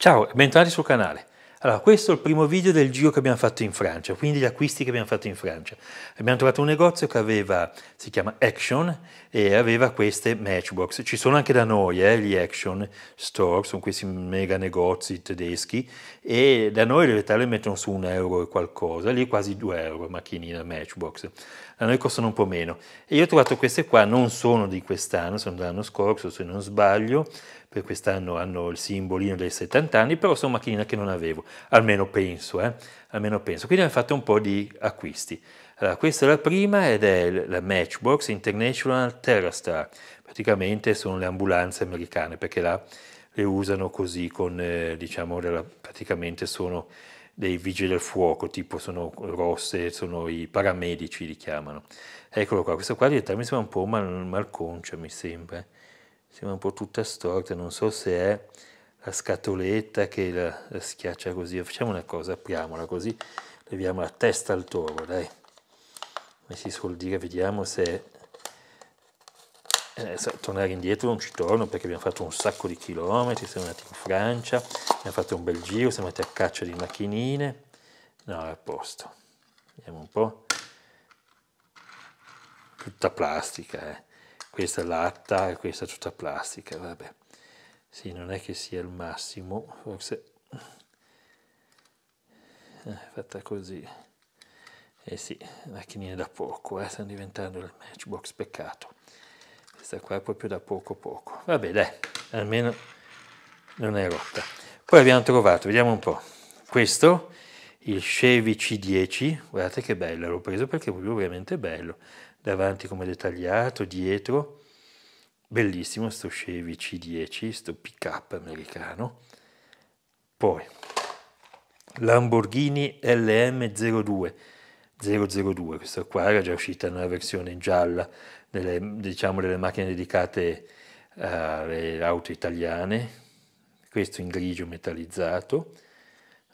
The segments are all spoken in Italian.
Ciao e bentornati sul canale. Allora, questo è il primo video del giro che abbiamo fatto in Francia, quindi gli acquisti che abbiamo fatto in Francia. Abbiamo trovato un negozio che aveva, si chiama Action, e aveva queste matchbox. Ci sono anche da noi eh, gli Action Store, sono questi mega negozi tedeschi, e da noi in realtà le mettono su un euro e qualcosa, lì quasi 2 euro macchinina matchbox. A noi costano un po' meno. E io ho trovato queste qua, non sono di quest'anno, sono dell'anno scorso se non sbaglio, per quest'anno hanno il simbolino dei 70 anni, però sono macchine che non avevo, almeno penso, eh? almeno penso. Quindi abbiamo fatto un po' di acquisti. Allora, questa è la prima ed è la Matchbox International TerraStar, praticamente sono le ambulanze americane perché là le usano così, con, eh, diciamo, praticamente sono dei vigili del fuoco, tipo sono rosse, sono i paramedici li chiamano. Eccolo qua, questo qua di età mi sembra un po' mal, malconcia, mi sembra. Eh sembra un po' tutta storta, non so se è la scatoletta che la, la schiaccia così. Facciamo una cosa, apriamola così, leviamo la testa al toro, dai. Come si suol dire, vediamo se... Eh, tornare indietro non ci torno perché abbiamo fatto un sacco di chilometri, siamo andati in Francia, abbiamo fatto un bel giro, siamo andati a caccia di macchinine. No, è a posto. Vediamo un po'. Tutta plastica, eh questa è latta e questa è tutta plastica, vabbè. Sì, non è che sia il massimo, forse eh, è fatta così. Eh sì, macchinine da poco, eh, stanno diventando il matchbox, peccato. Questa qua è proprio da poco poco. Vabbè dai, almeno non è rotta. Poi abbiamo trovato, vediamo un po', questo, il Chevy C10, guardate che bello, l'ho preso perché è proprio veramente bello davanti come dettagliato, dietro, bellissimo sto Chevy C10, sto pick up americano. Poi Lamborghini LM02 002, questa qua era già uscita nella versione gialla delle, diciamo, delle macchine dedicate eh, alle auto italiane, questo in grigio metallizzato,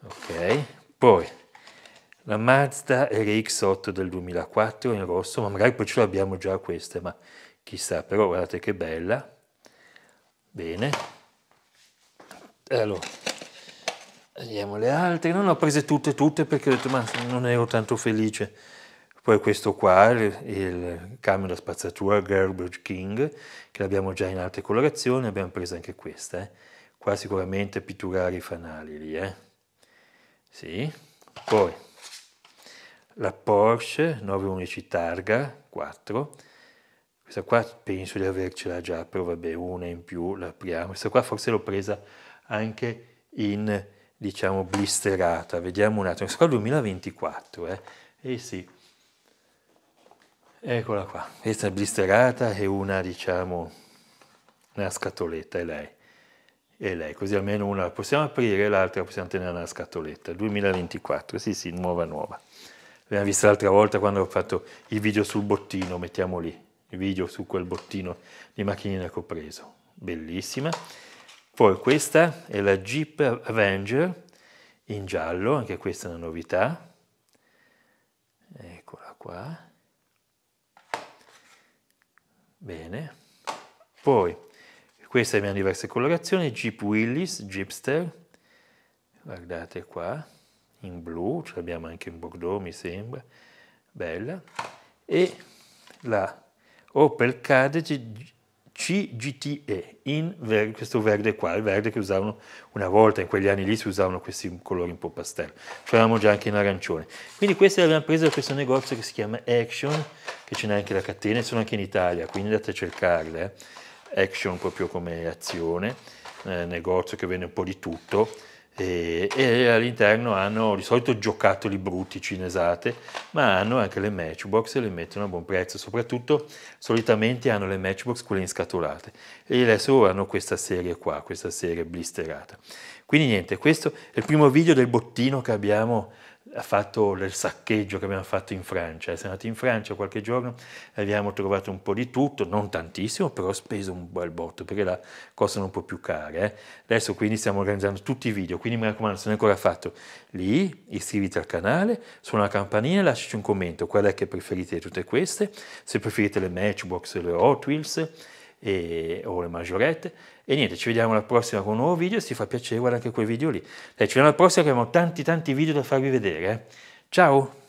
ok, poi la Mazda RX8 del 2004 in rosso, ma magari poi ce l'abbiamo già queste, ma chissà, però guardate che bella. Bene. Allora, vediamo le altre. Non ho prese tutte, tutte perché ho detto, ma non ero tanto felice. Poi questo qua, il, il camion da spazzatura Garbage King, che l'abbiamo già in altre colorazioni, abbiamo preso anche questa. Eh. Qua sicuramente pitturare i fanali lì, eh. Sì. Poi, la Porsche 911 Targa 4, questa qua penso di avercela già, però vabbè una in più la apriamo, questa qua forse l'ho presa anche in diciamo blisterata, vediamo un attimo, questa qua 2024, eh, eh sì, eccola qua, questa blisterata e una diciamo, una scatoletta è lei, è lei, così almeno una possiamo aprire l'altra possiamo tenere nella scatoletta, 2024, sì sì, nuova nuova. L'abbiamo vista l'altra volta quando ho fatto il video sul bottino, mettiamo lì, il video su quel bottino di macchinina che ho preso. Bellissima. Poi questa è la Jeep Avenger in giallo, anche questa è una novità. Eccola qua. Bene. Poi, questa queste abbiamo diversa colorazione, Jeep Willis, Jeepster, guardate qua, in blu, ce l'abbiamo anche in Bordeaux mi sembra, bella, e la Opel Kadage CGTE, in verde, questo verde qua, il verde che usavano una volta, in quegli anni lì si usavano questi colori un po' pastello, c'eravamo già anche in arancione. Quindi queste le abbiamo prese da questo negozio che si chiama Action, che ce n'è anche la catena, sono anche in Italia, quindi andate a cercarle, eh. Action proprio come azione, eh, negozio che vende un po' di tutto, e, e, all'interno hanno di solito giocattoli brutti, cinesate, ma hanno anche le matchbox e le mettono a buon prezzo, soprattutto solitamente hanno le matchbox quelle in scatolate e adesso hanno questa serie qua, questa serie blisterata. Quindi niente, questo è il primo video del bottino che abbiamo ha fatto il saccheggio che abbiamo fatto in Francia. Siamo andati in Francia qualche giorno, abbiamo trovato un po' di tutto, non tantissimo, però ho speso un bel botto perché la costano un po' più care. Eh. Adesso quindi stiamo organizzando tutti i video, quindi mi raccomando, se non è ancora fatto, lì iscriviti al canale, suona la campanina e lasciaci un commento, qual è che preferite di tutte queste, se preferite le Matchbox e le Hot Wheels, e, o le maggiorette. E niente, ci vediamo alla prossima con un nuovo video, si fa piacere guardare anche quei video lì. Dai, ci vediamo alla prossima che abbiamo tanti tanti video da farvi vedere. Eh. Ciao!